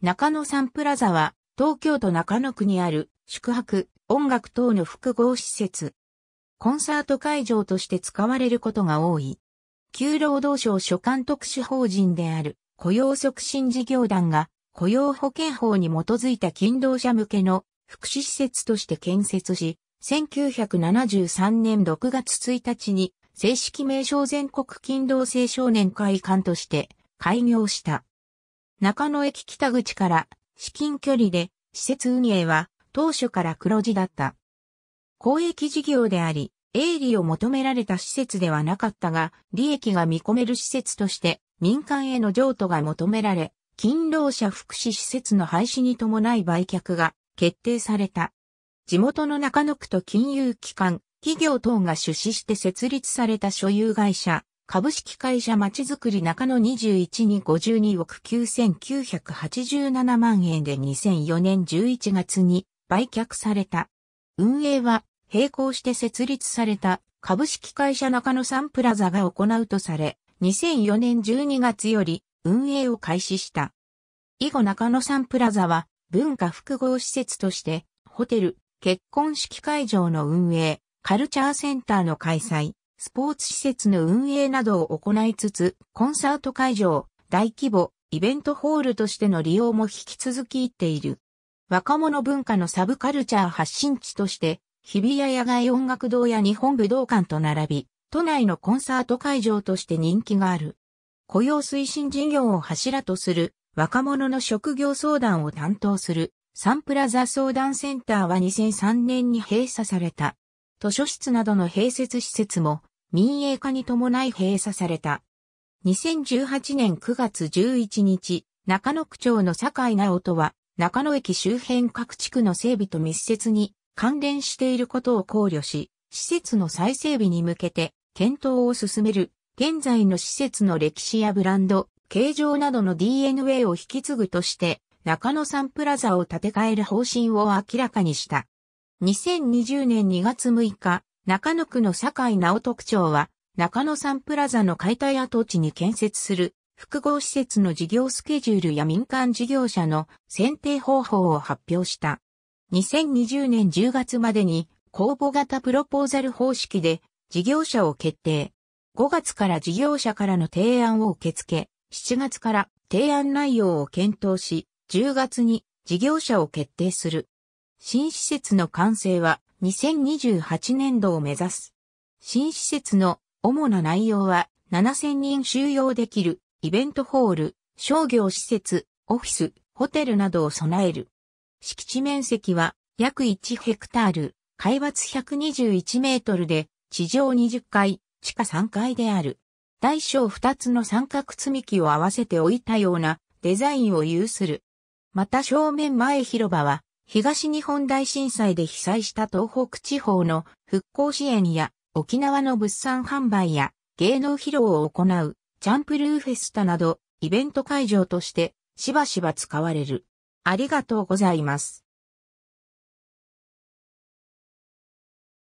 中野サンプラザは、東京都中野区にある宿泊、音楽等の複合施設。コンサート会場として使われることが多い。旧労働省所管特殊法人である雇用促進事業団が雇用保険法に基づいた勤労者向けの福祉施設として建設し、1973年6月1日に正式名称全国勤労青少年会館として開業した。中野駅北口から至近距離で施設運営は当初から黒字だった。公益事業であり、営利を求められた施設ではなかったが、利益が見込める施設として民間への譲渡が求められ、勤労者福祉施設の廃止に伴い売却が決定された。地元の中野区と金融機関、企業等が出資して設立された所有会社、株式会社まちづくり中野21に52億9987万円で2004年11月に売却された。運営は並行して設立された株式会社中野サンプラザが行うとされ、2004年12月より運営を開始した。以後中野サンプラザは文化複合施設としてホテル、結婚式会場の運営、カルチャーセンターの開催、スポーツ施設の運営などを行いつつ、コンサート会場、大規模、イベントホールとしての利用も引き続きっている。若者文化のサブカルチャー発信地として、日比谷野外音楽堂や日本武道館と並び、都内のコンサート会場として人気がある。雇用推進事業を柱とする若者の職業相談を担当するサンプラザ相談センターは2003年に閉鎖された。図書室などの併設施設も民営化に伴い閉鎖された。2018年9月11日、中野区長の坂井直人は、中野駅周辺各地区の整備と密接に関連していることを考慮し、施設の再整備に向けて検討を進める、現在の施設の歴史やブランド、形状などの DNA を引き継ぐとして、中野サンプラザを建て替える方針を明らかにした。2020年2月6日、中野区の井直特長は、中野サンプラザの解体跡地に建設する複合施設の事業スケジュールや民間事業者の選定方法を発表した。2020年10月までに公募型プロポーザル方式で事業者を決定。5月から事業者からの提案を受け付け、7月から提案内容を検討し、10月に事業者を決定する。新施設の完成は2028年度を目指す。新施設の主な内容は7000人収容できるイベントホール、商業施設、オフィス、ホテルなどを備える。敷地面積は約1ヘクタール、海抜121メートルで地上20階、地下3階である。大小2つの三角積み木を合わせて置いたようなデザインを有する。また正面前広場は東日本大震災で被災した東北地方の復興支援や沖縄の物産販売や芸能披露を行うチャンプルーフェスタなどイベント会場としてしばしば使われる。ありがとうございます。